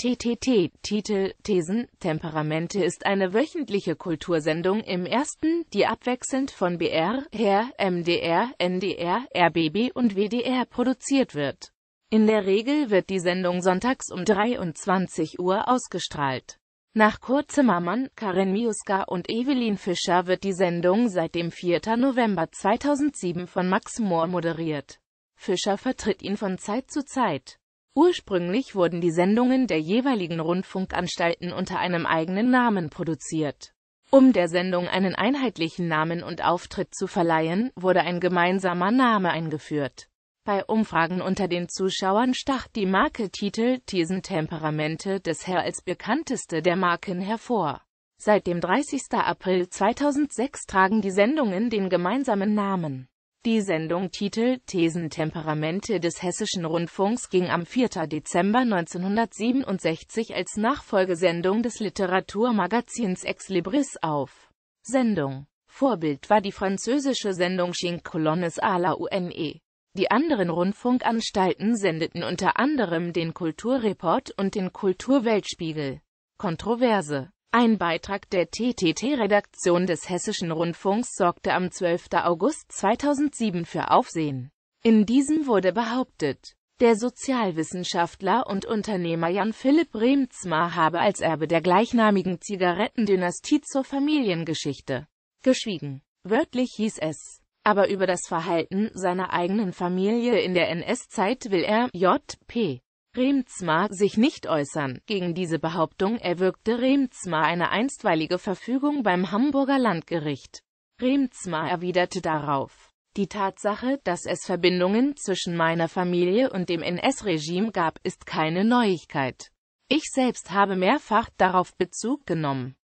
TTT Titel Thesen Temperamente ist eine wöchentliche Kultursendung im ersten, die abwechselnd von BR, HER, MDR, NDR, RBB und WDR produziert wird. In der Regel wird die Sendung sonntags um 23 Uhr ausgestrahlt. Nach Kurt Zimmermann, Karin Miuska und Evelyn Fischer wird die Sendung seit dem 4. November 2007 von Max Mohr moderiert. Fischer vertritt ihn von Zeit zu Zeit. Ursprünglich wurden die Sendungen der jeweiligen Rundfunkanstalten unter einem eigenen Namen produziert. Um der Sendung einen einheitlichen Namen und Auftritt zu verleihen, wurde ein gemeinsamer Name eingeführt. Bei Umfragen unter den Zuschauern stach die Marke Titel Thesen Temperamente des Herr als bekannteste der Marken hervor. Seit dem 30. April 2006 tragen die Sendungen den gemeinsamen Namen. Die Sendung Titel Thesen Temperamente des Hessischen Rundfunks ging am 4. Dezember 1967 als Nachfolgesendung des Literaturmagazins Ex Libris auf. Sendung. Vorbild war die französische Sendung Cinq Colonnes à la UNE. Die anderen Rundfunkanstalten sendeten unter anderem den Kulturreport und den Kulturweltspiegel. Kontroverse ein Beitrag der TTT-Redaktion des Hessischen Rundfunks sorgte am 12. August 2007 für Aufsehen. In diesem wurde behauptet, der Sozialwissenschaftler und Unternehmer Jan Philipp Remzma habe als Erbe der gleichnamigen Zigarettendynastie zur Familiengeschichte geschwiegen. Wörtlich hieß es. Aber über das Verhalten seiner eigenen Familie in der NS-Zeit will er, J.P. Remzma sich nicht äußern. Gegen diese Behauptung erwirkte Remzma eine einstweilige Verfügung beim Hamburger Landgericht. Remzma erwiderte darauf, die Tatsache, dass es Verbindungen zwischen meiner Familie und dem NS-Regime gab, ist keine Neuigkeit. Ich selbst habe mehrfach darauf Bezug genommen.